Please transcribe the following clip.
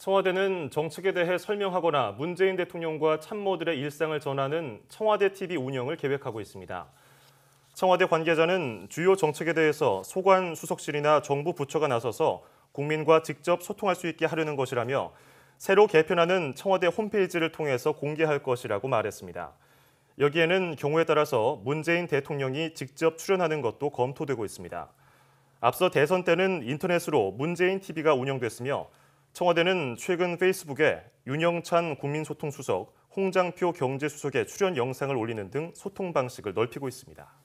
청와대는 정책에 대해 설명하거나 문재인 대통령과 참모들의 일상을 전하는 청와대 TV 운영을 계획하고 있습니다. 청와대 관계자는 주요 정책에 대해서 소관 수석실이나 정부 부처가 나서서 국민과 직접 소통할 수 있게 하려는 것이라며 새로 개편하는 청와대 홈페이지를 통해서 공개할 것이라고 말했습니다. 여기에는 경우에 따라서 문재인 대통령이 직접 출연하는 것도 검토되고 있습니다. 앞서 대선 때는 인터넷으로 문재인 TV가 운영됐으며 청와대는 최근 페이스북에 윤영찬 국민소통수석, 홍장표 경제수석의 출연 영상을 올리는 등 소통 방식을 넓히고 있습니다.